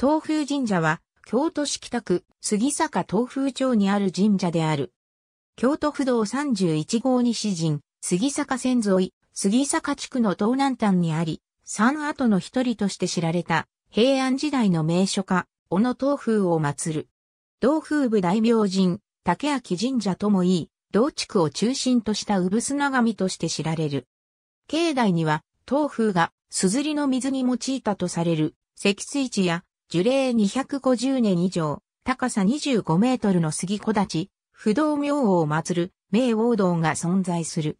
東風神社は、京都市北区、杉坂東風町にある神社である。京都府道31号西陣、杉坂線沿い、杉坂地区の東南端にあり、三跡の一人として知られた、平安時代の名所家、小野東風を祀る。東風部大明神、竹明神社ともいい、同地区を中心とした産砂神として知られる。境内には、東風が、硯の水に用いたとされる、石水地や樹齢250年以上、高さ25メートルの杉木立、不動明王を祀る、明王堂が存在する。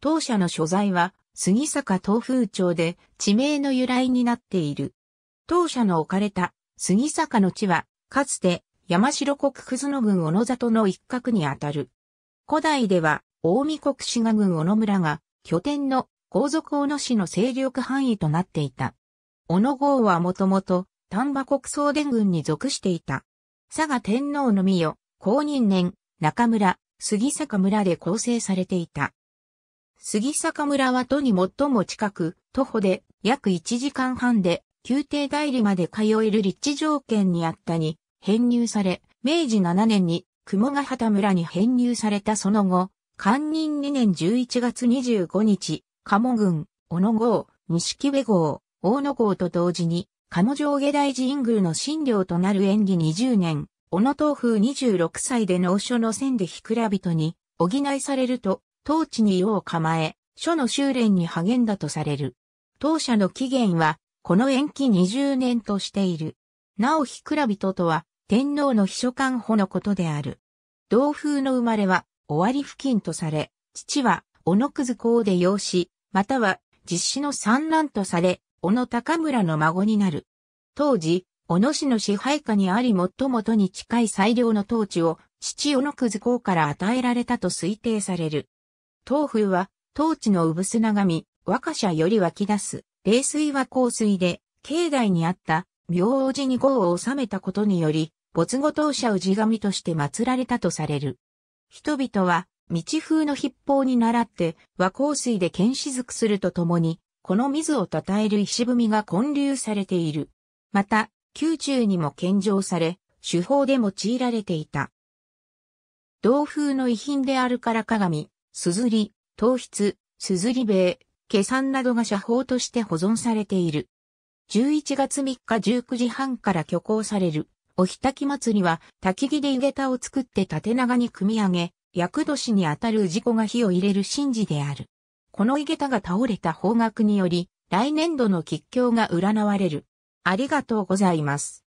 当社の所在は、杉坂東風町で、地名の由来になっている。当社の置かれた、杉坂の地は、かつて、山城国葛野郡小野里の一角にあたる。古代では、大見国志賀郡小野村が、拠点の、皇族小野市の勢力範囲となっていた。小野郷はもともと、丹波国総伝軍に属していた。佐賀天皇の御代、公認年、中村、杉坂村で構成されていた。杉坂村は都に最も近く、徒歩で約1時間半で宮廷代理まで通える立地条件にあったに編入され、明治7年に雲ヶ畑村に編入されたその後、官任2年11月25日、鴨郡、小野郷、西木部郷、大野郷と同時に鴨上下大寺神宮の神領となる演技20年、小野東風26歳で農書の線でひくら人に、補いされると、当地に世を構え、書の修練に励んだとされる。当社の起源は、この延期20年としている。なおひくら人とは、天皇の秘書官補のことである。同風の生まれは、終わり付近とされ、父は、小野くず公で養子、または、実子の産卵とされ、小野高村の孫になる。当時、小野市の支配下にあり最もとに近い最良の統治を父小野ず公から与えられたと推定される。東風は、当地の産砂み、若者より湧き出す、冷水は香水で、境内にあった、明王寺に号を収めたことにより、没後当社氏神として祀られたとされる。人々は、道風の筆法に倣って、和香水で剣雫するとともに、この水を称える石踏みが建立されている。また、宮中にも献上され、手法で用いられていた。同風の遺品であるから鏡、すずり、糖質、すずり塀、計算などが写法として保存されている。11月3日19時半から挙行される、おひたき祭りは、焚木で湯桁を作って縦長に組み上げ、厄年にあたる事故が火を入れる神事である。この井桁が倒れた方角により、来年度の吉凶が占われる。ありがとうございます。